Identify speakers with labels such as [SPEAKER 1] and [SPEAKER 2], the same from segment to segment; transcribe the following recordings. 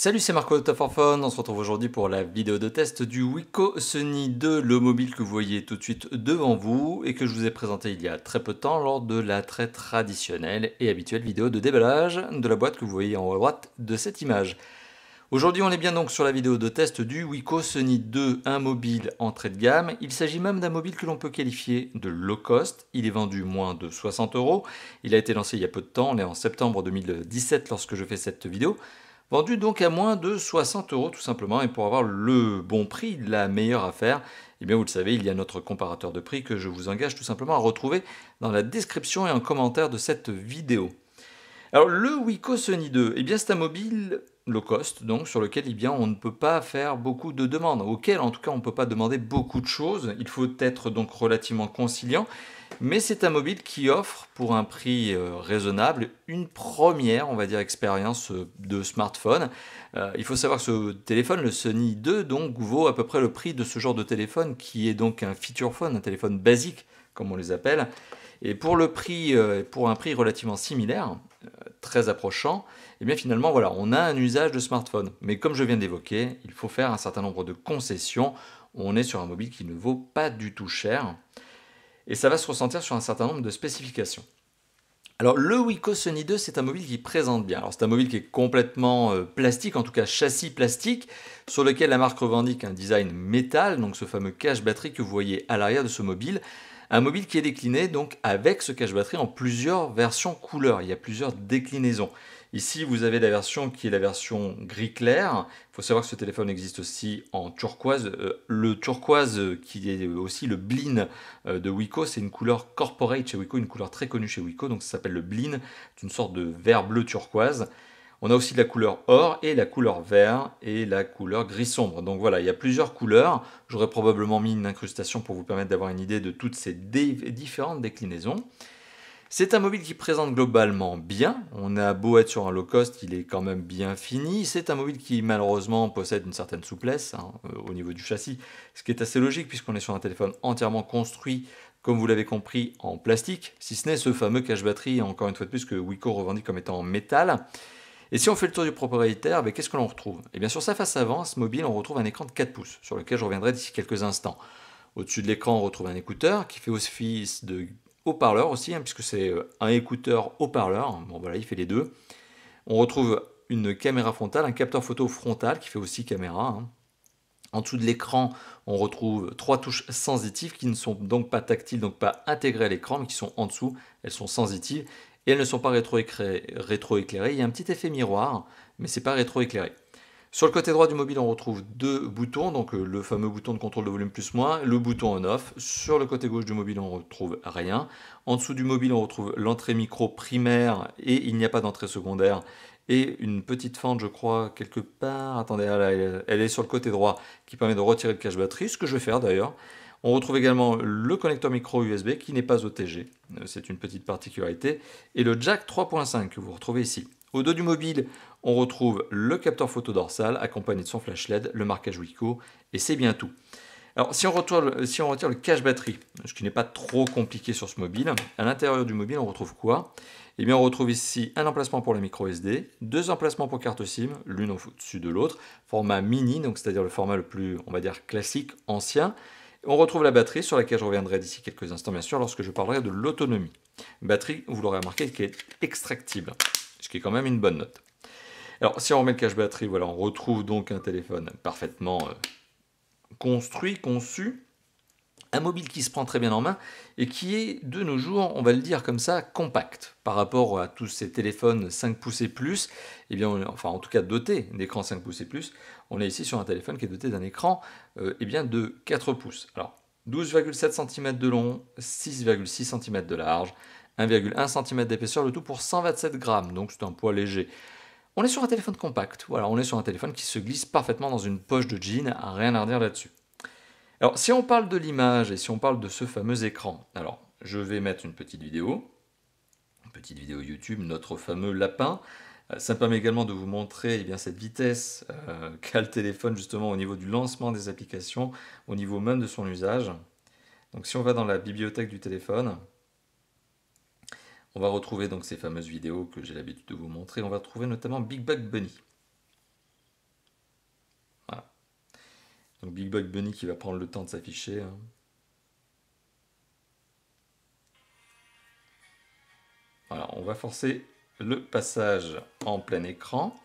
[SPEAKER 1] Salut, c'est Marco de Top On se retrouve aujourd'hui pour la vidéo de test du Wiko Sony 2, le mobile que vous voyez tout de suite devant vous et que je vous ai présenté il y a très peu de temps lors de la très traditionnelle et habituelle vidéo de déballage de la boîte que vous voyez en haut à droite de cette image. Aujourd'hui, on est bien donc sur la vidéo de test du Wiko Sony 2, un mobile entrée de gamme. Il s'agit même d'un mobile que l'on peut qualifier de low cost. Il est vendu moins de 60 euros. Il a été lancé il y a peu de temps, on est en septembre 2017 lorsque je fais cette vidéo. Vendu donc à moins de 60 euros tout simplement, et pour avoir le bon prix, la meilleure affaire, eh bien vous le savez, il y a notre comparateur de prix que je vous engage tout simplement à retrouver dans la description et en commentaire de cette vidéo. Alors le Wico Sony 2, eh bien c'est un mobile low cost, donc sur lequel eh bien, on ne peut pas faire beaucoup de demandes, auquel en tout cas on ne peut pas demander beaucoup de choses, il faut être donc relativement conciliant, mais c'est un mobile qui offre pour un prix euh, raisonnable une première, on va dire, expérience euh, de smartphone. Euh, il faut savoir que ce téléphone, le Sony 2, donc vaut à peu près le prix de ce genre de téléphone qui est donc un feature phone, un téléphone basique comme on les appelle. Et pour le prix, pour un prix relativement similaire, très approchant, et eh bien finalement voilà, on a un usage de smartphone. Mais comme je viens d'évoquer, il faut faire un certain nombre de concessions. On est sur un mobile qui ne vaut pas du tout cher et ça va se ressentir sur un certain nombre de spécifications. Alors le Wico Sony 2, c'est un mobile qui présente bien. Alors c'est un mobile qui est complètement euh, plastique, en tout cas châssis plastique, sur lequel la marque revendique un design métal, donc ce fameux cache batterie que vous voyez à l'arrière de ce mobile. Un mobile qui est décliné donc avec ce cache batterie en plusieurs versions couleurs. Il y a plusieurs déclinaisons. Ici, vous avez la version qui est la version gris clair. Il faut savoir que ce téléphone existe aussi en turquoise. Euh, le turquoise, euh, qui est aussi le blin euh, de Wiko, c'est une couleur corporate chez Wiko, une couleur très connue chez Wiko, donc ça s'appelle le blin. C'est une sorte de vert bleu turquoise. On a aussi de la couleur or et la couleur vert et la couleur gris sombre. Donc voilà, il y a plusieurs couleurs. J'aurais probablement mis une incrustation pour vous permettre d'avoir une idée de toutes ces différentes déclinaisons. C'est un mobile qui présente globalement bien. On a beau être sur un low cost, il est quand même bien fini. C'est un mobile qui malheureusement possède une certaine souplesse hein, euh, au niveau du châssis, ce qui est assez logique puisqu'on est sur un téléphone entièrement construit, comme vous l'avez compris, en plastique, si ce n'est ce fameux cache-batterie, encore une fois de plus, que Wico revendique comme étant en métal. Et si on fait le tour du propriétaire, ben, qu'est-ce que l'on retrouve Et eh bien sur sa face avant, ce mobile, on retrouve un écran de 4 pouces, sur lequel je reviendrai d'ici quelques instants. Au-dessus de l'écran, on retrouve un écouteur qui fait office de haut-parleur aussi, hein, puisque c'est euh, un écouteur haut-parleur. Bon, voilà, il fait les deux. On retrouve une caméra frontale, un capteur photo frontal qui fait aussi caméra. Hein. En dessous de l'écran, on retrouve trois touches sensitives qui ne sont donc pas tactiles, donc pas intégrées à l'écran, mais qui sont en dessous. Elles sont sensitives et elles ne sont pas rétroéclairées. Rétro il y a un petit effet miroir, mais c'est pas rétroéclairé. Sur le côté droit du mobile, on retrouve deux boutons, donc euh, le fameux bouton de contrôle de volume plus moins, le bouton on off. Sur le côté gauche du mobile, on retrouve rien. En dessous du mobile, on retrouve l'entrée micro primaire et il n'y a pas d'entrée secondaire. Et une petite fente, je crois, quelque part. Attendez, ah elle est sur le côté droit qui permet de retirer le cache batterie, ce que je vais faire d'ailleurs. On retrouve également le connecteur micro USB qui n'est pas OTG, euh, c'est une petite particularité, et le jack 3.5 que vous retrouvez ici. Au dos du mobile, on retrouve le capteur photo dorsal accompagné de son flash LED, le marquage Wico et c'est bien tout. Alors si on, retire le cache batterie, ce qui n'est pas trop compliqué sur ce mobile, à l'intérieur du mobile on retrouve quoi Eh bien on retrouve ici un emplacement pour la micro SD, deux emplacements pour carte SIM, l'une au-dessus de l'autre, format mini, donc c'est-à-dire le format le plus on va dire classique, ancien. On retrouve la batterie sur laquelle je reviendrai d'ici quelques instants bien sûr lorsque je parlerai de l'autonomie. Batterie, vous l'aurez remarqué, qui est extractible, ce qui est quand même une bonne note. Alors, si on remet le cache batterie, on retrouve donc un téléphone parfaitement euh, construit, conçu, un mobile qui se prend très bien en main et qui est de nos jours, on va le dire comme ça, compact par rapport à tous ces téléphones 5 pouces et plus. Eh bien, enfin, en tout cas, doté d'écran 5 pouces et plus, on est ici sur un téléphone qui est doté d'un écran euh, eh bien, de 4 pouces. Alors, 12,7 cm de long, 6,6 cm de large, 1,1 cm d'épaisseur, le tout pour 127 grammes, donc c'est un poids léger. On est sur un téléphone compact, on est sur un téléphone qui se glisse parfaitement dans une poche de jean, rien à redire là-dessus. Alors, si on parle de l'image et si on parle de ce fameux écran, alors je vais mettre une petite vidéo, une petite vidéo YouTube, notre fameux lapin. Euh, ça permet également de vous montrer eh bien, cette vitesse euh, qu'a le téléphone justement au niveau du lancement des applications, au niveau même de son usage. Donc si on va dans la bibliothèque du téléphone, on va retrouver donc ces fameuses vidéos que j'ai l'habitude de vous montrer. On va retrouver notamment Big Bug Bunny. Voilà. Donc Big Bug Bunny qui va prendre le temps de s'afficher. Hein. Voilà, on va forcer le passage en plein écran.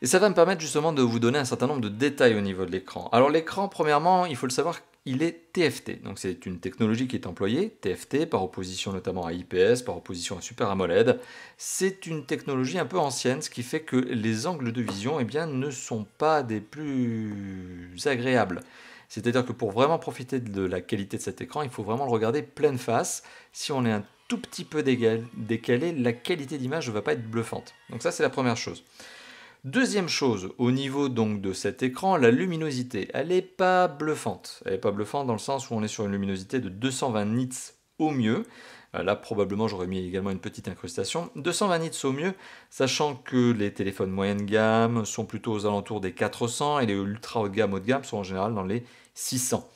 [SPEAKER 1] Et ça va me permettre justement de vous donner un certain nombre de détails au niveau de l'écran. Alors l'écran, premièrement, il faut le savoir, il est TFT. Donc c'est une technologie qui est employée, TFT, par opposition notamment à IPS, par opposition à Super AMOLED. C'est une technologie un peu ancienne, ce qui fait que les angles de vision eh bien, ne sont pas des plus agréables. C'est-à-dire que pour vraiment profiter de la qualité de cet écran, il faut vraiment le regarder pleine face. Si on est un tout petit peu décalé, la qualité d'image ne va pas être bluffante. Donc ça, c'est la première chose. Deuxième chose, au niveau donc de cet écran, la luminosité, elle n'est pas bluffante. Elle n'est pas bluffante dans le sens où on est sur une luminosité de 220 nits au mieux. Euh, là, probablement, j'aurais mis également une petite incrustation. 220 nits au mieux, sachant que les téléphones moyenne gamme sont plutôt aux alentours des 400 et les ultra haut de gamme haut de gamme sont en général dans les 600.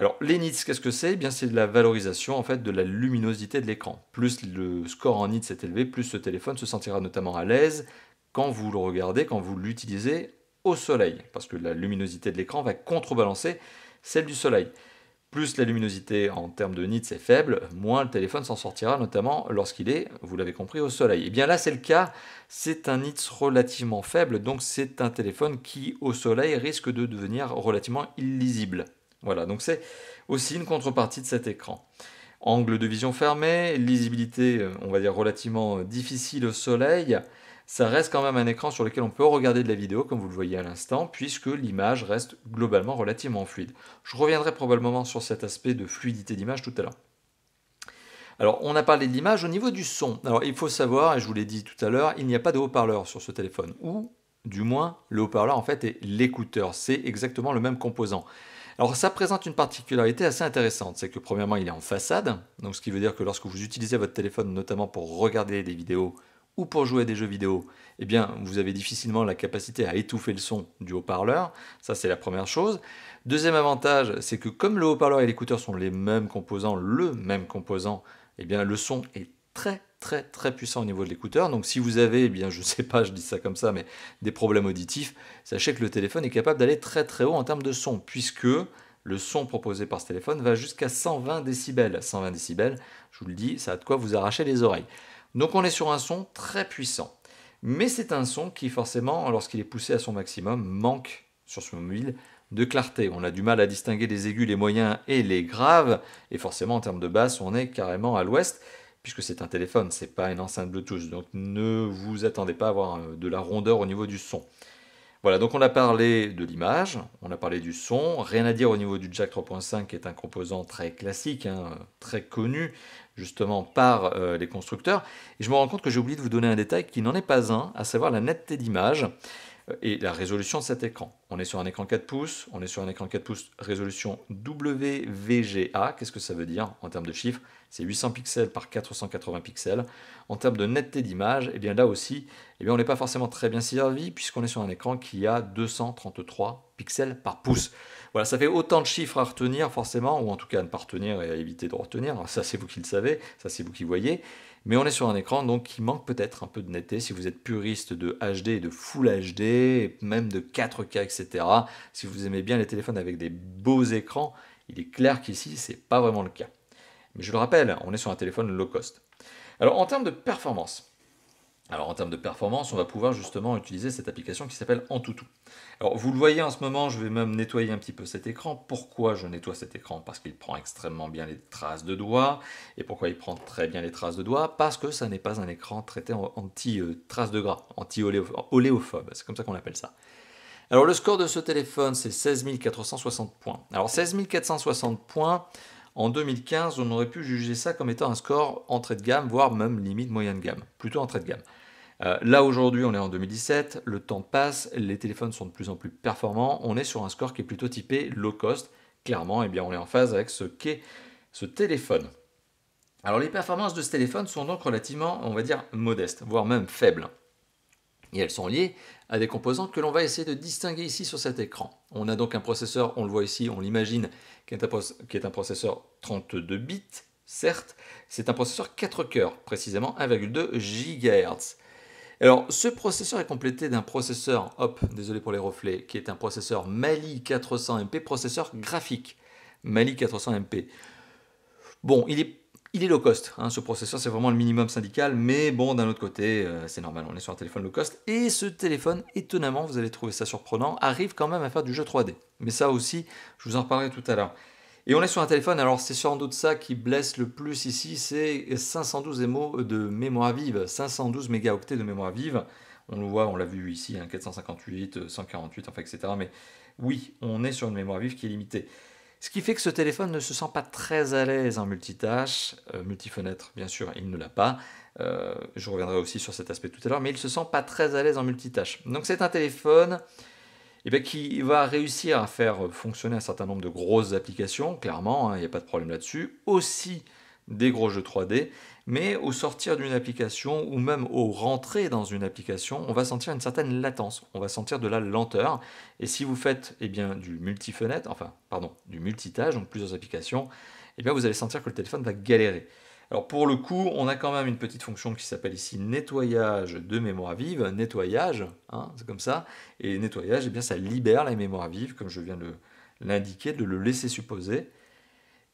[SPEAKER 1] Alors, les nits, qu'est-ce que c'est eh Bien, c'est de la valorisation en fait de la luminosité de l'écran. Plus le score en nits est élevé, plus ce téléphone se sentira notamment à l'aise, quand vous le regardez, quand vous l'utilisez au soleil, parce que la luminosité de l'écran va contrebalancer celle du soleil. Plus la luminosité en termes de nits est faible, moins le téléphone s'en sortira, notamment lorsqu'il est, vous l'avez compris, au soleil. Et eh bien là, c'est le cas, c'est un nits relativement faible, donc c'est un téléphone qui, au soleil, risque de devenir relativement illisible. Voilà, donc c'est aussi une contrepartie de cet écran. Angle de vision fermé, lisibilité, on va dire, relativement difficile au soleil, ça reste quand même un écran sur lequel on peut regarder de la vidéo, comme vous le voyez à l'instant, puisque l'image reste globalement relativement fluide. Je reviendrai probablement sur cet aspect de fluidité d'image tout à l'heure. Alors, on a parlé de l'image au niveau du son. Alors, il faut savoir, et je vous l'ai dit tout à l'heure, il n'y a pas de haut-parleur sur ce téléphone, ou du moins, le haut-parleur en fait est l'écouteur, c'est exactement le même composant. Alors ça présente une particularité assez intéressante, c'est que premièrement il est en façade, donc ce qui veut dire que lorsque vous utilisez votre téléphone notamment pour regarder des vidéos, ou pour jouer à des jeux vidéo, eh bien, vous avez difficilement la capacité à étouffer le son du haut-parleur. Ça, c'est la première chose. Deuxième avantage, c'est que comme le haut-parleur et l'écouteur sont les mêmes composants, le même composant, eh bien, le son est très très très puissant au niveau de l'écouteur. Donc si vous avez, eh bien je sais pas, je dis ça comme ça, mais des problèmes auditifs, sachez que le téléphone est capable d'aller très très haut en termes de son, puisque le son proposé par ce téléphone va jusqu'à 120 décibels. 120 décibels, je vous le dis, ça a de quoi vous arracher les oreilles. Donc on est sur un son très puissant. Mais c'est un son qui forcément, lorsqu'il est poussé à son maximum, manque sur ce mobile de clarté. On a du mal à distinguer les aigus, les moyens et les graves. Et forcément, en termes de basse, on est carrément à l'ouest, puisque c'est un téléphone, c'est pas une enceinte Bluetooth. Donc ne vous attendez pas à avoir euh, de la rondeur au niveau du son. Voilà, donc on a parlé de l'image, on a parlé du son, rien à dire au niveau du jack 3.5 qui est un composant très classique, hein, très connu, justement par euh, les constructeurs. Et je me rends compte que j'ai oublié de vous donner un détail qui n'en est pas un, à savoir la netteté d'image euh, et la résolution de cet écran. On est sur un écran 4 pouces, on est sur un écran 4 pouces résolution WVGA. Qu'est-ce que ça veut dire en termes de chiffres C'est 800 pixels par 480 pixels. En termes de netteté d'image, eh bien là aussi, eh bien on n'est pas forcément très bien servi puisqu'on est sur un écran qui a 233 pixels par pouce. Voilà, ça fait autant de chiffres à retenir forcément, ou en tout cas à ne pas retenir et à éviter de retenir. Ça, c'est vous qui le savez, ça, c'est vous qui voyez. Mais on est sur un écran donc qui manque peut-être un peu de netteté. Si vous êtes puriste de HD de Full HD, même de 4K, etc. Si vous aimez bien les téléphones avec des beaux écrans, il est clair qu'ici, ce n'est pas vraiment le cas. Mais je le rappelle, on est sur un téléphone low cost. Alors en termes de performance, alors en termes de performance, on va pouvoir justement utiliser cette application qui s'appelle Antutu. Alors vous le voyez en ce moment, je vais même nettoyer un petit peu cet écran. Pourquoi je nettoie cet écran Parce qu'il prend extrêmement bien les traces de doigts. Et pourquoi il prend très bien les traces de doigts Parce que ça n'est pas un écran traité anti-traces de gras, anti-oléophobe. C'est comme ça qu'on appelle ça. Alors le score de ce téléphone, c'est 16 460 points. Alors 16 460 points, en 2015, on aurait pu juger ça comme étant un score entrée de gamme, voire même limite moyenne de gamme, plutôt entrée de gamme. Euh, là aujourd'hui, on est en 2017, le temps passe, les téléphones sont de plus en plus performants, on est sur un score qui est plutôt typé low cost. Clairement, et eh bien, on est en phase avec ce qu'est ce téléphone. Alors les performances de ce téléphone sont donc relativement, on va dire, modestes, voire même faibles et elles sont liées à des composantes que l'on va essayer de distinguer ici sur cet écran. On a donc un processeur, on le voit ici, on l'imagine, qui est un processeur 32 bits, certes, c'est un processeur 4 coeurs, précisément 1,2 GHz. Alors, ce processeur est complété d'un processeur, hop, désolé pour les reflets, qui est un processeur Mali 400MP, processeur graphique, Mali 400MP. Bon, il est il est low cost, hein, ce processeur, c'est vraiment le minimum syndical, mais bon, d'un autre côté, euh, c'est normal, on est sur un téléphone low cost. Et ce téléphone, étonnamment, vous allez trouver ça surprenant, arrive quand même à faire du jeu 3D. Mais ça aussi, je vous en reparlerai tout à l'heure. Et on est sur un téléphone, alors c'est sans doute ça qui blesse le plus ici, c'est 512 MO de mémoire vive, 512 mégaoctets de mémoire vive. On le voit, on l'a vu ici, 458, hein, 148, enfin, etc. Mais oui, on est sur une mémoire vive qui est limitée. Ce qui fait que ce téléphone ne se sent pas très à l'aise en multitâche, euh, multifenêtre bien sûr, il ne l'a pas. Euh, je reviendrai aussi sur cet aspect tout à l'heure, mais il ne se sent pas très à l'aise en multitâche. Donc c'est un téléphone eh ben, qui va réussir à faire fonctionner un certain nombre de grosses applications, clairement, hein, il n'y a pas de problème là-dessus. Aussi des gros jeux 3D, mais au sortir d'une application ou même au rentrer dans une application, on va sentir une certaine latence, on va sentir de la lenteur. Et si vous faites eh bien, du multi-fenêtre, enfin, pardon, du multitâche, donc plusieurs applications, eh bien, vous allez sentir que le téléphone va galérer. Alors pour le coup, on a quand même une petite fonction qui s'appelle ici nettoyage de mémoire vive, nettoyage, hein, c'est comme ça, et nettoyage, eh bien ça libère la mémoire vive, comme je viens de l'indiquer, de le laisser supposer.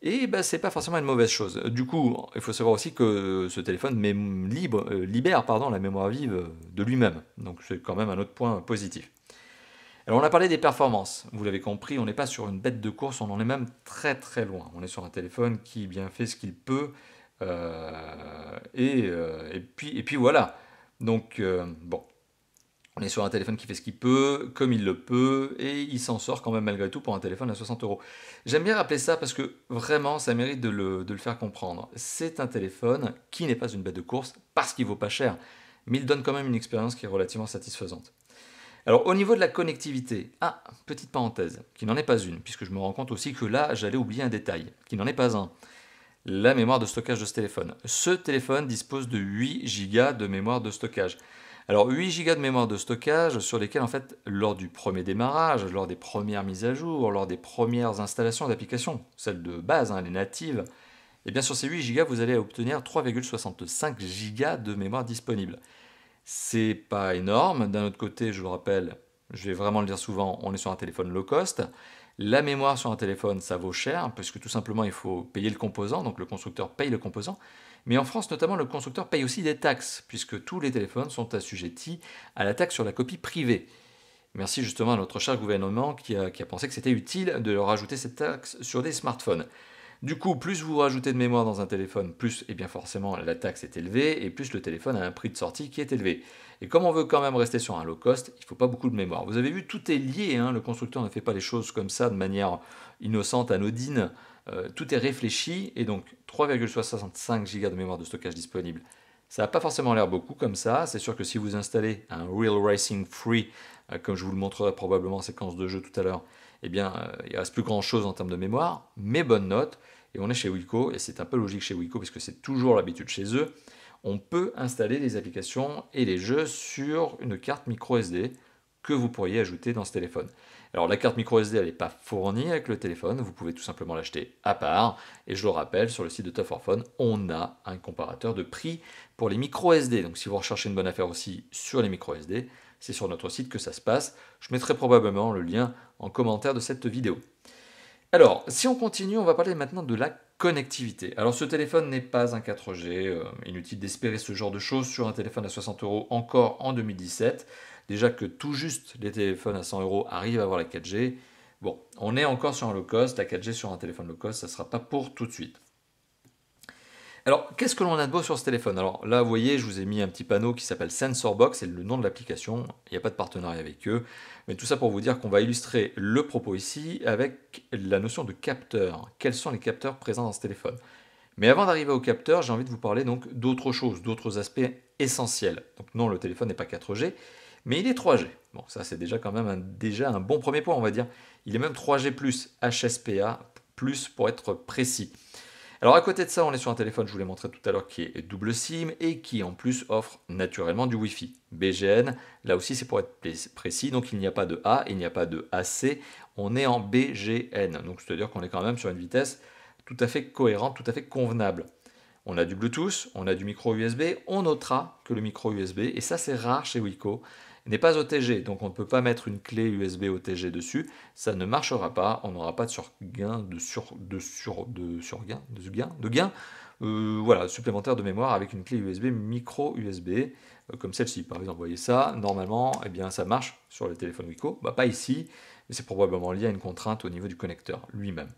[SPEAKER 1] Et ben, c'est pas forcément une mauvaise chose. Du coup, il faut savoir aussi que ce téléphone libre, euh, libère pardon, la mémoire vive euh, de lui-même. Donc c'est quand même un autre point positif. Alors on a parlé des performances. Vous l'avez compris, on n'est pas sur une bête de course, on en est même très très loin. On est sur un téléphone qui bien fait ce qu'il peut. Euh, et, et, puis, et puis voilà. Donc bon, on est sur un téléphone qui fait ce qu'il peut, comme il le peut, et il s'en sort quand même malgré tout pour un téléphone à 60 euros. J'aime bien rappeler ça parce que vraiment, ça mérite de le, faire comprendre. C'est un téléphone qui n'est pas une bête de course parce qu'il vaut pas cher, mais il donne quand même une expérience qui est relativement satisfaisante. Alors au niveau de la connectivité, ah, petite parenthèse, qui n'en est pas une, puisque je me rends compte aussi que là, j'allais oublier un détail, qui n'en est pas un. La mémoire de stockage de ce téléphone. Ce téléphone dispose de 8 Go de mémoire de stockage. Alors 8 Go de mémoire de stockage sur lesquels en fait lors du premier démarrage, lors des premières mises à jour, lors des premières installations d'applications, celles de base, hein, les natives, et eh bien sur ces 8 Go vous allez obtenir 3,65 Go de mémoire disponible. C'est pas énorme, d'un autre côté je vous le rappelle, je vais vraiment le dire souvent, on est sur un téléphone low cost, la mémoire sur un téléphone, ça vaut cher, puisque tout simplement, il faut payer le composant, donc le constructeur paye le composant. Mais en France, notamment, le constructeur paye aussi des taxes, puisque tous les téléphones sont assujettis à la taxe sur la copie privée. Merci justement à notre cher gouvernement qui a, pensé que c'était utile de rajouter cette taxe sur des smartphones. Du coup, plus vous rajoutez de mémoire dans un téléphone, plus et eh bien forcément la taxe est élevée et plus le téléphone a un prix de sortie qui est élevé. Et comme on veut quand même rester sur un low cost, il ne faut pas beaucoup de mémoire. Vous avez vu, tout est lié. Hein. le constructeur ne fait pas les choses comme ça de manière innocente, anodine. Euh, tout est réfléchi et donc 3,65 Go de mémoire de stockage disponible. Ça n'a pas forcément l'air beaucoup comme ça. C'est sûr que si vous installez un Real Racing Free, euh, comme je vous le montrerai probablement en séquence de jeu tout à l'heure, eh bien, euh, il ne reste plus grand chose en termes de mémoire, mais bonne note. Et on est chez Wico, et c'est un peu logique chez Wico puisque c'est toujours l'habitude chez eux. On peut installer les applications et les jeux sur une carte micro SD que vous pourriez ajouter dans ce téléphone. Alors la carte micro SD, elle n'est pas fournie avec le téléphone, vous pouvez tout simplement l'acheter à part. Et je le rappelle, sur le site de Tough for on a un comparateur de prix pour les micro SD. Donc si vous recherchez une bonne affaire aussi sur les micro SD, c'est sur notre site que ça se passe. Je mettrai probablement le lien en commentaire de cette vidéo. Alors, si on continue, on va parler maintenant de la connectivité. Alors, ce téléphone n'est pas un 4G, euh, inutile d'espérer ce genre de choses sur un téléphone à 60 euros encore en 2017. Déjà que tout juste les téléphones à 100 euros arrivent à avoir la 4G. Bon, on est encore sur un low cost. La 4G sur un téléphone low cost, ça ne sera pas pour tout de suite. Alors, qu'est-ce que l'on a de beau sur ce téléphone Alors là, vous voyez, je vous ai mis un petit panneau qui s'appelle SensorBox, c'est le nom de l'application, il n'y a pas de partenariat avec eux. Mais tout ça pour vous dire qu'on va illustrer le propos ici avec la notion de capteur. Quels sont les capteurs présents dans ce téléphone Mais avant d'arriver au capteur, j'ai envie de vous parler donc d'autres choses, d'autres aspects essentiels. Donc non, le téléphone n'est pas 4G, mais il est 3G. Bon, ça c'est déjà quand même un, déjà un bon premier point, on va dire. Il est même 3G HSPA pour être précis. Alors à côté de ça, on est sur un téléphone, je vous l'ai montré tout à l'heure, qui est double SIM et qui en plus offre naturellement du Wi-Fi. BGN, là aussi c'est pour être précis, donc il n'y a pas de A, il n'y a pas de AC, on est en BGN, donc c'est-à-dire qu'on est quand même sur une vitesse tout à fait cohérente, tout à fait convenable. On a du Bluetooth, on a du micro USB, on notera que le micro USB, et ça c'est rare chez Wico, n'est pas OTG, donc on ne peut pas mettre une clé USB OTG dessus, ça ne marchera pas, on n'aura pas de surgain, de sur, de sur, de gain, gain, euh, voilà, supplémentaire de mémoire avec une clé USB micro USB, euh, comme celle-ci par exemple. Vous voyez ça, normalement, eh bien, ça marche sur les téléphones Wiko, bah, pas ici, mais c'est probablement lié à une contrainte au niveau du connecteur lui-même.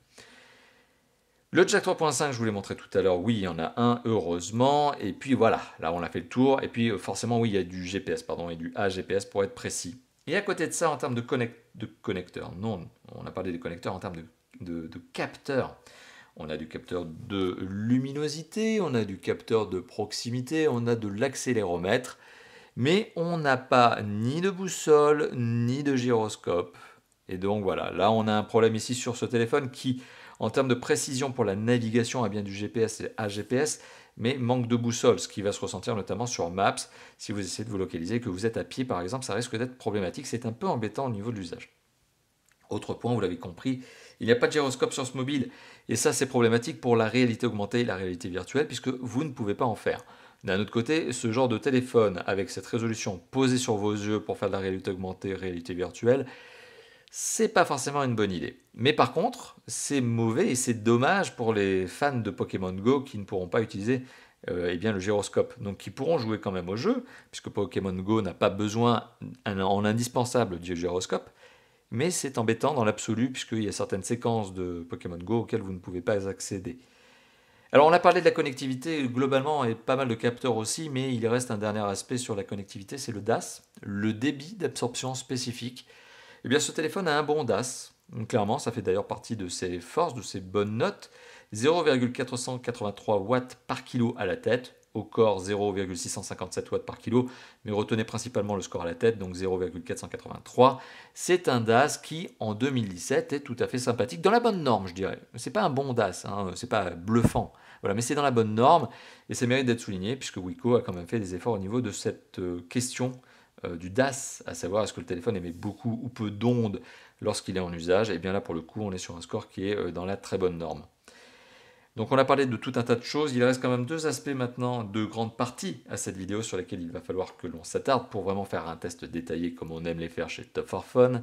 [SPEAKER 1] Le jack 3.5, je vous l'ai montré tout à l'heure, oui, il y en a un, heureusement. Et puis voilà, là on a fait le tour. Et puis euh, forcément, oui, il y a du GPS, pardon, et du AGPS pour être précis. Et à côté de ça, en termes de, connecteurs, non, on a parlé des connecteurs en termes de capteurs. On a du capteur de luminosité, on a du capteur de proximité, on a de l'accéléromètre, mais on n'a pas ni de boussole, ni de gyroscope. Et donc voilà, là on a un problème ici sur ce téléphone qui, en termes de précision pour la navigation, à eh bien du GPS et AGPS, mais manque de boussole, ce qui va se ressentir notamment sur Maps. Si vous essayez de vous localiser et que vous êtes à pied, par exemple, ça risque d'être problématique. C'est un peu embêtant au niveau de l'usage. Autre point, vous l'avez compris, il n'y a pas de gyroscope sur ce mobile. Et ça, c'est problématique pour la réalité augmentée et la réalité virtuelle, puisque vous ne pouvez pas en faire. D'un autre côté, ce genre de téléphone avec cette résolution posée sur vos yeux pour faire de la réalité augmentée, réalité virtuelle, c'est pas forcément une bonne idée. Mais par contre, c'est mauvais et c'est dommage pour les fans de Pokémon Go qui ne pourront pas utiliser euh, eh bien, le gyroscope. Donc qui pourront jouer quand même au jeu, puisque Pokémon Go n'a pas besoin en indispensable du gyroscope. Mais c'est embêtant dans l'absolu, puisqu'il y a certaines séquences de Pokémon Go auxquelles vous ne pouvez pas accéder. Alors on a parlé de la connectivité globalement et pas mal de capteurs aussi, mais il reste un dernier aspect sur la connectivité, c'est le DAS, le débit d'absorption spécifique. Eh bien, ce téléphone a un bon DAS. clairement, ça fait d'ailleurs partie de ses forces, de ses bonnes notes. 0,483 watts par kilo à la tête, au corps 0,657 watts par kilo, mais retenez principalement le score à la tête, donc 0,483. C'est un DAS qui, en 2017, est tout à fait sympathique, dans la bonne norme, je dirais. C'est pas un bon DAS, hein. c'est pas bluffant, voilà, mais c'est dans la bonne norme, et ça mérite d'être souligné, puisque Wico a quand même fait des efforts au niveau de cette euh, question euh, du DAS, à savoir est-ce que le téléphone émet beaucoup ou peu d'ondes lorsqu'il est en usage, et eh bien là pour le coup on est sur un score qui est euh, dans la très bonne norme. Donc on a parlé de tout un tas de choses, il reste quand même deux aspects maintenant, deux grandes parties à cette vidéo sur laquelle il va falloir que l'on s'attarde pour vraiment faire un test détaillé comme on aime les faire chez Top 4 phone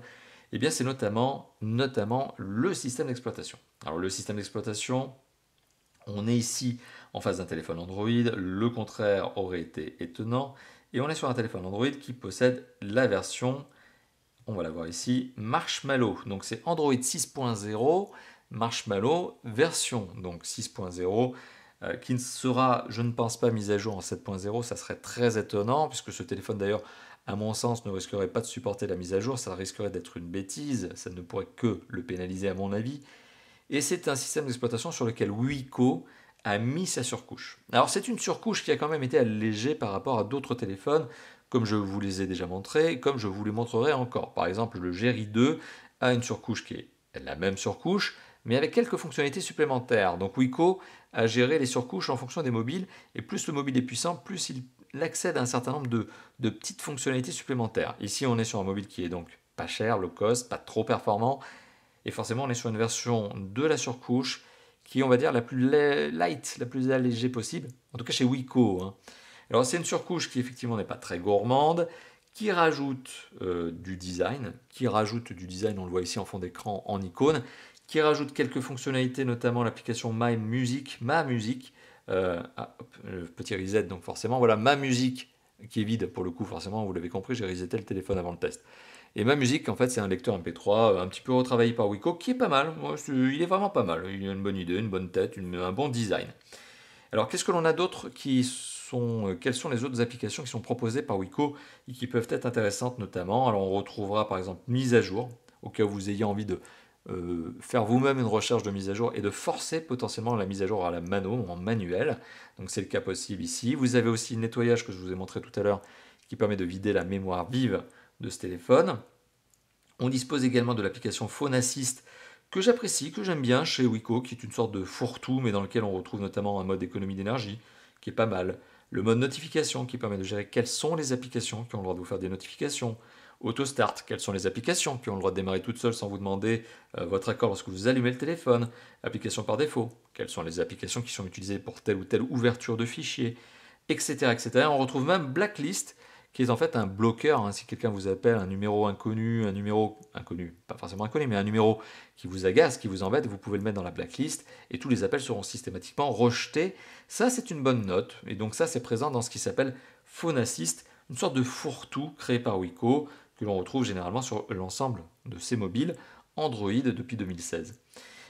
[SPEAKER 1] Et bien c'est notamment, notamment le système d'exploitation. Alors le système d'exploitation, on est ici en face d'un téléphone Android, le contraire aurait été étonnant. Et on est sur un téléphone Android qui possède la version, on va la voir ici, Marshmallow. Donc c'est Android 6.0 Marshmallow version, donc 6.0 euh, qui ne sera, je ne pense pas, mise à jour en 7.0, ça serait très étonnant, puisque ce téléphone d'ailleurs, à mon sens, ne risquerait pas de supporter la mise à jour, ça risquerait d'être une bêtise, ça ne pourrait que le pénaliser à mon avis. Et c'est un système d'exploitation sur lequel Wiko a mis sa surcouche. Alors c'est une surcouche qui a quand même été allégée par rapport à d'autres téléphones, comme je vous les ai déjà montrés, comme je vous les montrerai encore. Par exemple, le Geri 2 a une surcouche qui est la même surcouche, mais avec quelques fonctionnalités supplémentaires. Donc Wiko a géré les surcouches en fonction des mobiles, et plus le mobile est puissant, plus il accède à un certain nombre de, de petites fonctionnalités supplémentaires. Ici, on est sur un mobile qui est donc pas cher, low cost, pas trop performant, et forcément, on est sur une version de la surcouche qui est, on va dire, la plus light, la plus allégée possible, en tout cas chez Wico. Hein. Alors c'est une surcouche qui effectivement n'est pas très gourmande, qui rajoute euh, du design, qui rajoute du design, on le voit ici en fond d'écran, en icône, qui rajoute quelques fonctionnalités, notamment l'application My Music, Ma Musique, euh, ah, petit reset donc forcément, voilà Ma Musique qui est vide pour le coup forcément, vous l'avez compris, j'ai reseté le téléphone avant le test. Et ma musique, en fait, c'est un lecteur MP3 euh, un petit peu retravaillé par Wiko, qui est pas mal. il est vraiment pas mal. Il a une bonne idée, une bonne tête, un bon design. Alors, qu'est-ce que l'on a d'autre qui sont, euh, quelles sont les autres applications qui sont proposées par Wiko et qui peuvent être intéressantes notamment Alors, on retrouvera par exemple mise à jour, au cas où vous ayez envie de euh, faire vous-même une recherche de mise à jour et de forcer potentiellement la mise à jour à la mano, en manuel. Donc, c'est le cas possible ici. Vous avez aussi le nettoyage que je vous ai montré tout à l'heure qui permet de vider la mémoire vive de ce téléphone. On dispose également de l'application Phone Assist que j'apprécie, que j'aime bien chez Wico, qui est une sorte de fourre-tout, mais dans lequel on retrouve notamment un mode économie d'énergie, qui est pas mal. Le mode notification, qui permet de gérer quelles sont les applications qui ont le droit de vous faire des notifications. Autostart, quelles sont les applications qui ont le droit de démarrer toutes seules sans vous demander euh, votre accord lorsque vous allumez le téléphone. Application par défaut, quelles sont les applications qui sont utilisées pour telle ou telle ouverture de fichier, etc. etc. On retrouve même Blacklist, qui est en fait un bloqueur. Hein. Si quelqu'un vous appelle un numéro inconnu, un numéro inconnu, pas forcément inconnu, mais un numéro qui vous agace, qui vous embête, vous pouvez le mettre dans la blacklist et tous les appels seront systématiquement rejetés. Ça, c'est une bonne note. Et donc, ça, c'est présent dans ce qui s'appelle Phone une sorte de fourre-tout créé par Wiko que l'on retrouve généralement sur l'ensemble de ces mobiles Android depuis 2016.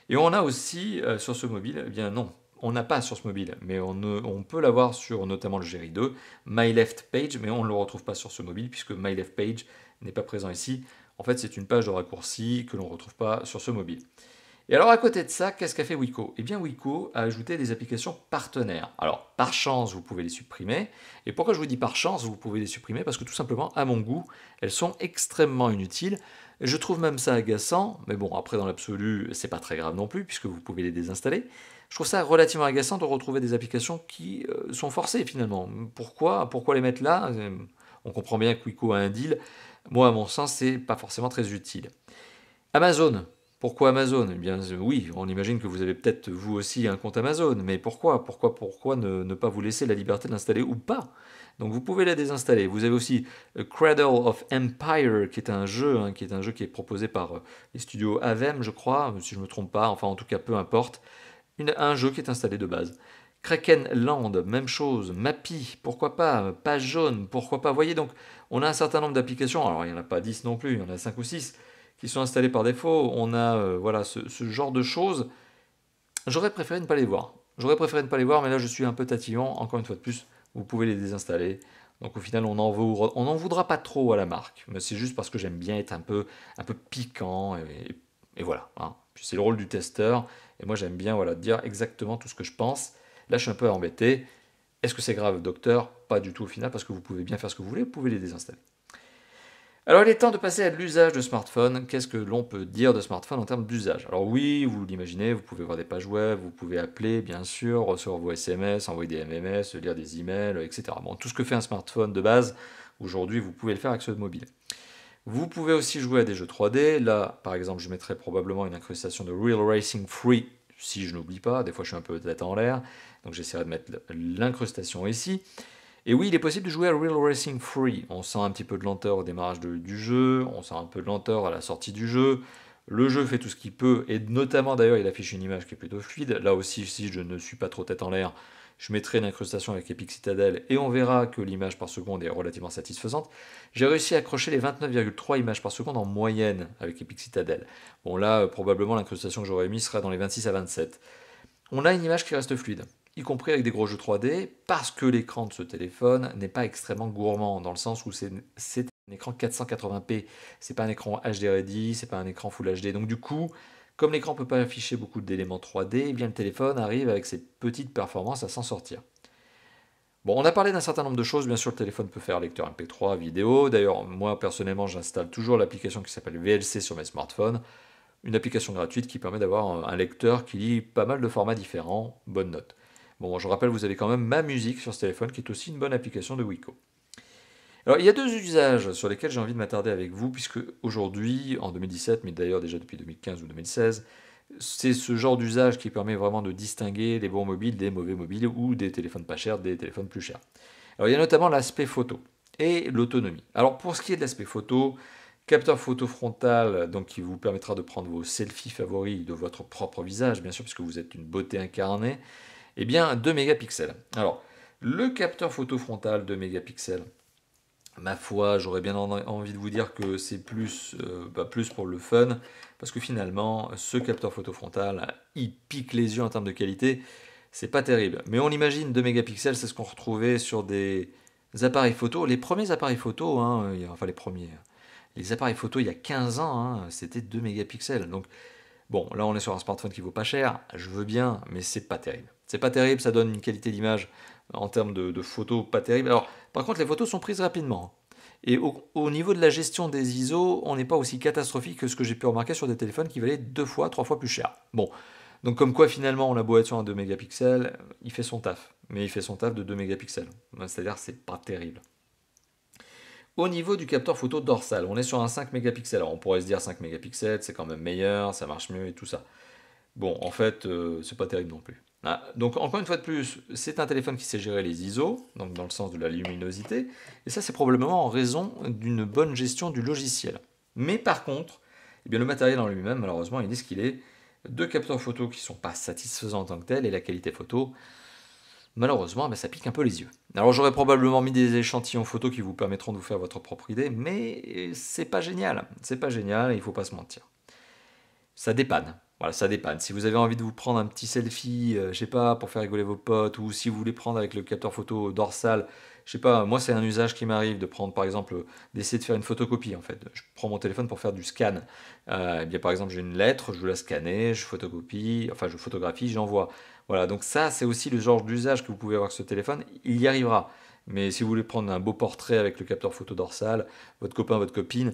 [SPEAKER 1] Et on a aussi euh, sur ce mobile, eh bien non, on n'a pas sur ce mobile, mais on, peut l'avoir sur notamment le Géry 2, My Left Page, mais on ne le retrouve pas sur ce mobile puisque My Left Page n'est pas présent ici. En fait, c'est une page de raccourci que l'on ne retrouve pas sur ce mobile. Et alors, à côté de ça, qu'est-ce qu'a fait Wiko Eh bien, Wiko a ajouté des applications partenaires. Alors, par chance, vous pouvez les supprimer. Et pourquoi je vous dis par chance, vous pouvez les supprimer Parce que tout simplement, à mon goût, elles sont extrêmement inutiles. Je trouve même ça agaçant, mais bon, après, dans l'absolu, c'est pas très grave non plus, puisque vous pouvez les désinstaller je trouve ça relativement agaçant de retrouver des applications qui euh, sont forcées finalement. Pourquoi, pourquoi les mettre là euh, On comprend bien que Wiko a un deal. Moi, à mon sens, c'est pas forcément très utile. Amazon. Pourquoi Amazon Eh bien, euh, oui, on imagine que vous avez peut-être vous aussi un compte Amazon, mais pourquoi Pourquoi, pourquoi ne, pas vous laisser la liberté de l'installer ou pas Donc vous pouvez la désinstaller. Vous avez aussi Cradle of Empire, qui est un jeu, hein, qui est un jeu qui est proposé par les studios Avem, je crois, si je ne me trompe pas. Enfin, en tout cas, peu importe un jeu qui est installé de base. Kraken Land, même chose. Mappy, pourquoi pas. Page jaune, pourquoi pas. Vous voyez, donc, on a un certain nombre d'applications. Alors, il n'y en a pas 10 non plus, il y en a 5 ou 6 qui sont installées par défaut. On a euh, voilà, ce, genre de choses. J'aurais préféré ne pas les voir. J'aurais préféré ne pas les voir, mais là, je suis un peu tatillon. Encore une fois de plus, vous pouvez les désinstaller. Donc au final, on n'en on voudra pas trop à la marque. Mais c'est juste parce que j'aime bien être un peu, un peu piquant. Et, voilà. Hein c'est le rôle du testeur. Et moi, j'aime bien voilà, dire exactement tout ce que je pense. Là, je suis un peu embêté. Est-ce que c'est grave, docteur Pas du tout au final, parce que vous pouvez bien faire ce que vous voulez, vous pouvez les désinstaller. Alors, il est temps de passer à l'usage de smartphone. Qu'est-ce que l'on peut dire de smartphone en termes d'usage Alors, oui, vous l'imaginez, vous pouvez voir des pages web, vous pouvez appeler, bien sûr, recevoir vos SMS, envoyer des MMS, lire des emails, etc. Bon, tout ce que fait un smartphone de base, aujourd'hui, vous pouvez le faire avec ce mobile. Vous pouvez aussi jouer à des jeux 3D. Là, par exemple, je mettrai probablement une incrustation de Real Racing Free, si je n'oublie pas. Des fois, je suis un peu tête en l'air, donc j'essaierai de mettre l'incrustation ici. Et oui, il est possible de jouer à Real Racing Free. On sent un petit peu de lenteur au démarrage du jeu, on sent un peu de lenteur à la sortie du jeu. Le jeu fait tout ce qu'il peut, et notamment d'ailleurs, il affiche une image qui est plutôt fluide. Là aussi, si je ne suis pas trop tête en l'air, je mettrai l'incrustation avec Epic Citadel et on verra que l'image par seconde est relativement satisfaisante. J'ai réussi à accrocher les 29,3 images par seconde en moyenne avec Epic Citadel. Bon là, euh, probablement l'incrustation que j'aurais mis sera dans les 26 à 27. On a une image qui reste fluide, y compris avec des gros jeux 3D, parce que l'écran de ce téléphone n'est pas extrêmement gourmand, dans le sens où c'est un écran 480p, c'est pas un écran HD ready, c'est pas un écran Full HD, donc du coup, comme l'écran ne peut pas afficher beaucoup d'éléments 3D, eh bien le téléphone arrive avec ses petites performances à s'en sortir. Bon, on a parlé d'un certain nombre de choses. Bien sûr, le téléphone peut faire lecteur MP3, vidéo. D'ailleurs, moi personnellement, j'installe toujours l'application qui s'appelle VLC sur mes smartphones, une application gratuite qui permet d'avoir un lecteur qui lit pas mal de formats différents. Bonne note. Bon, je rappelle, vous avez quand même ma musique sur ce téléphone qui est aussi une bonne application de Wiko. Alors, il y a deux usages sur lesquels j'ai envie de m'attarder avec vous, puisque aujourd'hui, en 2017, mais d'ailleurs déjà depuis 2015 ou 2016, c'est ce genre d'usage qui permet vraiment de distinguer les bons mobiles des mauvais mobiles ou des téléphones pas chers des téléphones plus chers. Alors, il y a notamment l'aspect photo et l'autonomie. Alors, pour ce qui est de l'aspect photo, capteur photo frontal donc qui vous permettra de prendre vos selfies favoris de votre propre visage, bien sûr, puisque vous êtes une beauté incarnée, et eh bien 2 mégapixels. Alors, le capteur photo frontal 2 mégapixels, ma foi, j'aurais bien envie de vous dire que c'est plus, euh, bah, plus pour le fun, parce que finalement, ce capteur photo frontal, il pique les yeux en termes de qualité, c'est pas terrible. Mais on imagine 2 mégapixels, c'est ce qu'on retrouvait sur des appareils photo, les premiers appareils photo, hein, enfin les premiers, les appareils photo il y a 15 ans, hein, c'était 2 mégapixels. Donc bon, là on est sur un smartphone qui vaut pas cher, je veux bien, mais c'est pas terrible. C'est pas terrible, ça donne une qualité d'image en termes de, photos pas terrible. Alors, par contre, les photos sont prises rapidement. Et au, niveau de la gestion des ISO, on n'est pas aussi catastrophique que ce que j'ai pu remarquer sur des téléphones qui valaient deux fois, trois fois plus cher. Bon, donc comme quoi finalement on a beau être sur un 2 mégapixels, il fait son taf. Mais il fait son taf de 2 mégapixels. C'est-à-dire c'est pas terrible. Au niveau du capteur photo dorsal, on est sur un 5 mégapixels. Alors on pourrait se dire 5 mégapixels, c'est quand même meilleur, ça marche mieux et tout ça. Bon, en fait, euh, c'est pas terrible non plus. Ah, donc encore une fois de plus, c'est un téléphone qui sait gérer les ISO, donc dans le sens de la luminosité, et ça c'est probablement en raison d'une bonne gestion du logiciel. Mais par contre, eh le matériel en lui-même, malheureusement, il est ce qu'il est deux capteurs photo qui ne sont pas satisfaisants en tant que tels, et la qualité photo, malheureusement, ben, ça pique un peu les yeux. Alors j'aurais probablement mis des échantillons photo qui vous permettront de vous faire votre propre idée, mais c'est pas génial, c'est pas génial, il ne faut pas se mentir. Ça dépanne, voilà, ça dépanne. Si vous avez envie de vous prendre un petit selfie, je euh, je sais pas, pour faire rigoler vos potes, ou si vous voulez prendre avec le capteur photo dorsal, je sais pas, moi c'est un usage qui m'arrive de prendre par exemple, d'essayer de faire une photocopie en fait. Je prends mon téléphone pour faire du scan. Euh, eh bien par exemple j'ai une lettre, je veux la scanner, je photocopie, enfin je photographie, j'envoie. Voilà, donc ça c'est aussi le genre d'usage que vous pouvez avoir avec ce téléphone, il y arrivera. Mais si vous voulez prendre un beau portrait avec le capteur photo dorsal, votre copain, votre copine,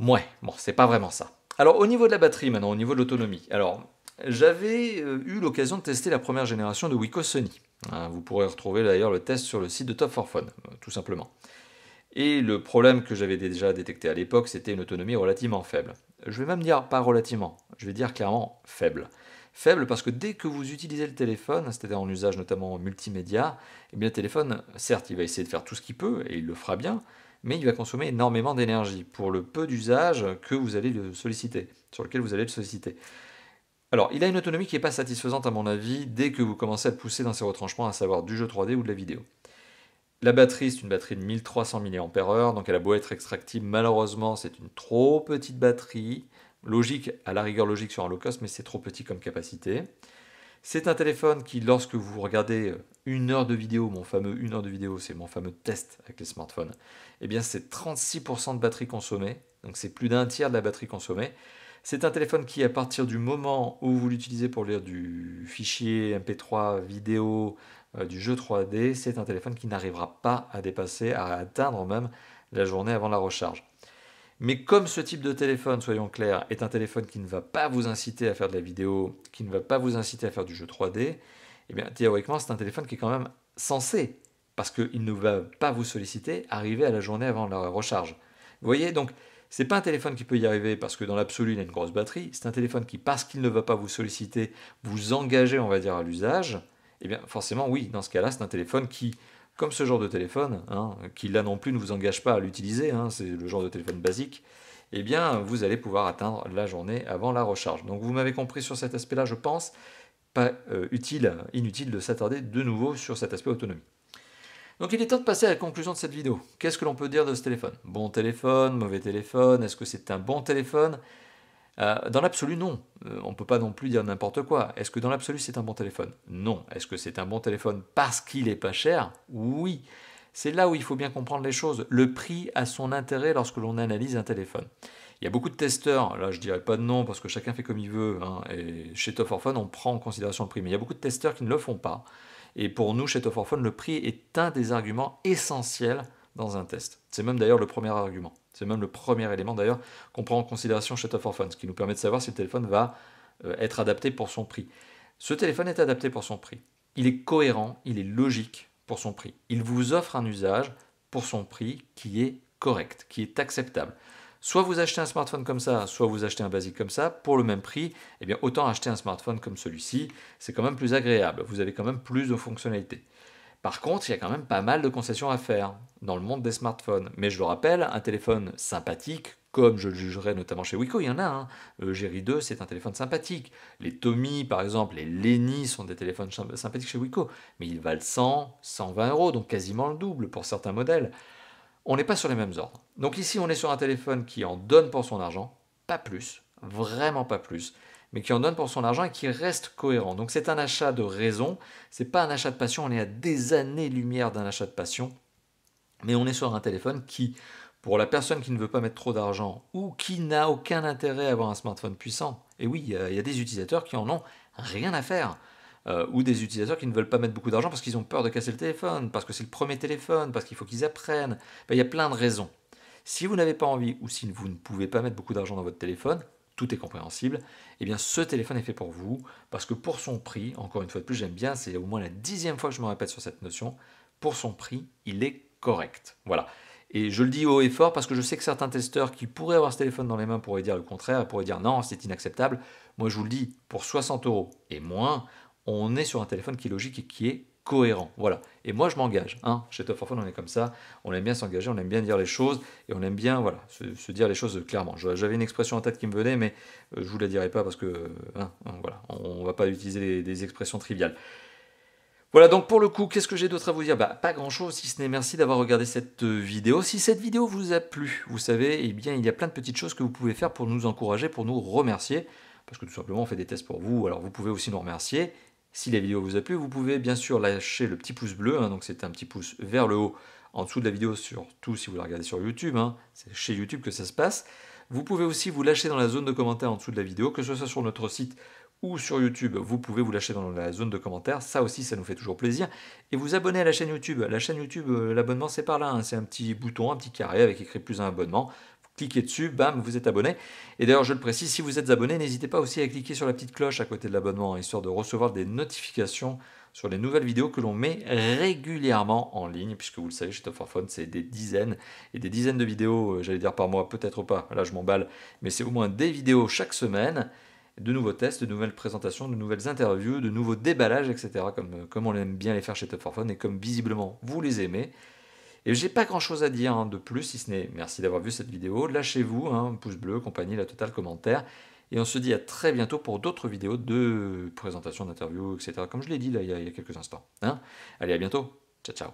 [SPEAKER 1] ouais, bon c'est pas vraiment ça. Alors au niveau de la batterie maintenant, au niveau de l'autonomie. Alors j'avais euh, eu l'occasion de tester la première génération de Wico Sony. Hein, vous pourrez retrouver d'ailleurs le test sur le site de Top 4 phone euh, tout simplement. Et le problème que j'avais déjà détecté à l'époque, c'était une autonomie relativement faible. Je vais même dire pas relativement, je vais dire clairement faible. Faible parce que dès que vous utilisez le téléphone, c'est-à-dire en usage notamment multimédia, et eh bien le téléphone, certes, il va essayer de faire tout ce qu'il peut, et il le fera bien, mais il va consommer énormément d'énergie pour le peu d'usage que vous allez le solliciter, sur lequel vous allez le solliciter. Alors, il a une autonomie qui n'est pas satisfaisante à mon avis dès que vous commencez à pousser dans ses retranchements, à savoir du jeu 3D ou de la vidéo. La batterie, c'est une batterie de 1300 mAh, donc elle a beau être extractible, malheureusement, c'est une trop petite batterie. Logique, à la rigueur logique sur un low cost, mais c'est trop petit comme capacité. C'est un téléphone qui, lorsque vous regardez euh, une heure de vidéo, mon fameux une heure de vidéo, c'est mon fameux test avec les smartphones, eh bien c'est 36% de batterie consommée, donc c'est plus d'un tiers de la batterie consommée. C'est un téléphone qui, à partir du moment où vous l'utilisez pour lire du fichier MP3, vidéo, euh, du jeu 3D, c'est un téléphone qui n'arrivera pas à dépasser, à atteindre même la journée avant la recharge. Mais comme ce type de téléphone, soyons clairs, est un téléphone qui ne va pas vous inciter à faire de la vidéo, qui ne va pas vous inciter à faire du jeu 3D, eh bien théoriquement c'est un téléphone qui est quand même censé, parce qu'il ne va pas vous solliciter, arriver à la journée avant la recharge. Vous voyez, donc c'est pas un téléphone qui peut y arriver parce que dans l'absolu il a une grosse batterie, c'est un téléphone qui, parce qu'il ne va pas vous solliciter, vous engager, on va dire, à l'usage, eh bien forcément oui, dans ce cas-là, c'est un téléphone qui comme ce genre de téléphone, hein, qui là non plus ne vous engage pas à l'utiliser, hein, c'est le genre de téléphone basique, eh bien vous allez pouvoir atteindre la journée avant la recharge. Donc vous m'avez compris sur cet aspect-là, je pense, pas euh, utile, inutile de s'attarder de nouveau sur cet aspect autonomie. Donc il est temps de passer à la conclusion de cette vidéo. Qu'est-ce que l'on peut dire de ce téléphone Bon téléphone, mauvais téléphone, est-ce que c'est un bon téléphone euh, dans l'absolu, non. Euh, on ne peut pas non plus dire n'importe quoi. Est-ce que dans l'absolu, c'est un bon téléphone Non. Est-ce que c'est un bon téléphone parce qu'il est pas cher Oui. C'est là où il faut bien comprendre les choses. Le prix a son intérêt lorsque l'on analyse un téléphone. Il y a beaucoup de testeurs, là je dirais pas de nom parce que chacun fait comme il veut, hein, et chez Top on prend en considération le prix, mais il y a beaucoup de testeurs qui ne le font pas. Et pour nous, chez Top Phone, le prix est un des arguments essentiels dans un test. C'est même d'ailleurs le premier argument. C'est même le premier élément d'ailleurs qu'on prend en considération chez Top for ce qui nous permet de savoir si le téléphone va euh, être adapté pour son prix. Ce téléphone est adapté pour son prix. Il est cohérent, il est logique pour son prix. Il vous offre un usage pour son prix qui est correct, qui est acceptable. Soit vous achetez un smartphone comme ça, soit vous achetez un basique comme ça, pour le même prix, eh bien autant acheter un smartphone comme celui-ci, c'est quand même plus agréable, vous avez quand même plus de fonctionnalités. Par contre, il y a quand même pas mal de concessions à faire dans le monde des smartphones. Mais je le rappelle, un téléphone sympathique, comme je le jugerais notamment chez Wiko, il y en a un. Hein. Jerry euh, 2, c'est un téléphone sympathique. Les Tommy, par exemple, les Lenny sont des téléphones sympathiques chez Wiko. Mais ils valent 100, 120 euros, donc quasiment le double pour certains modèles. On n'est pas sur les mêmes ordres. Donc ici, on est sur un téléphone qui en donne pour son argent, pas plus, vraiment pas plus mais qui en donne pour son argent et qui reste cohérent. Donc c'est un achat de raison, c'est pas un achat de passion, on est à des années-lumière d'un achat de passion, mais on est sur un téléphone qui, pour la personne qui ne veut pas mettre trop d'argent ou qui n'a aucun intérêt à avoir un smartphone puissant, et oui, il y, a des utilisateurs qui en ont rien à faire. Euh, ou des utilisateurs qui ne veulent pas mettre beaucoup d'argent parce qu'ils ont peur de casser le téléphone, parce que c'est le premier téléphone, parce qu'il faut qu'ils apprennent. Ben, il y a plein de raisons. Si vous n'avez pas envie ou si vous ne pouvez pas mettre beaucoup d'argent dans votre téléphone, tout est compréhensible, et eh bien ce téléphone est fait pour vous, parce que pour son prix, encore une fois de plus, j'aime bien, c'est au moins la dixième fois que je me répète sur cette notion, pour son prix, il est correct. Voilà. Et je le dis haut et fort parce que je sais que certains testeurs qui pourraient avoir ce téléphone dans les mains pourraient dire le contraire, pourraient dire non, c'est inacceptable. Moi, je vous le dis, pour 60 euros et moins, on est sur un téléphone qui est logique et qui est cohérent. Voilà. Et moi, je m'engage. Hein. Chez Top on est comme ça. On aime bien s'engager, on aime bien dire les choses et on aime bien voilà, se, dire les choses clairement. J'avais une expression en tête qui me venait, mais euh, je ne vous la dirai pas parce que euh, hein, hein, voilà, on ne va pas utiliser des, expressions triviales. Voilà, donc pour le coup, qu'est-ce que j'ai d'autre à vous dire bah, Pas grand-chose, si ce n'est merci d'avoir regardé cette euh, vidéo. Si cette vidéo vous a plu, vous savez, eh bien, il y a plein de petites choses que vous pouvez faire pour nous encourager, pour nous remercier, parce que tout simplement, on fait des tests pour vous, alors vous pouvez aussi nous remercier, si la vidéo vous a plu, vous pouvez bien sûr lâcher le petit pouce bleu, hein, donc c'est un petit pouce vers le haut en dessous de la vidéo, surtout si vous la regardez sur YouTube, hein. c'est chez YouTube que ça se passe. Vous pouvez aussi vous lâcher dans la zone de commentaires en dessous de la vidéo, que ce soit sur notre site ou sur YouTube, vous pouvez vous lâcher dans la zone de commentaires. Ça aussi, ça nous fait toujours plaisir. Et vous abonner à la chaîne YouTube. La chaîne YouTube, euh, l'abonnement, c'est par là. Hein. C'est un petit bouton, un petit carré avec écrit plus un abonnement cliquez dessus, bam, vous êtes abonné. Et d'ailleurs, je le précise, si vous êtes abonné, n'hésitez pas aussi à cliquer sur la petite cloche à côté de l'abonnement, histoire de recevoir des notifications sur les nouvelles vidéos que l'on met régulièrement en ligne, puisque vous le savez, chez Top 4 phone c'est des dizaines et des dizaines de vidéos, euh, j'allais dire par mois, peut-être pas, là je m'emballe, mais c'est au moins des vidéos chaque semaine, de nouveaux tests, de nouvelles présentations, de nouvelles interviews, de nouveaux déballages, etc., comme, euh, comme on aime bien les faire chez Top 4 phone et comme visiblement vous les aimez, et j'ai pas grand chose à dire hein, de plus, si ce n'est merci d'avoir vu cette vidéo, lâchez-vous, hein, pouce bleu, compagnie, la totale commentaire, et on se dit à très bientôt pour d'autres vidéos de présentation, d'interviews, etc., comme je l'ai dit là, il y, a, quelques instants. Hein. Allez, à bientôt, ciao ciao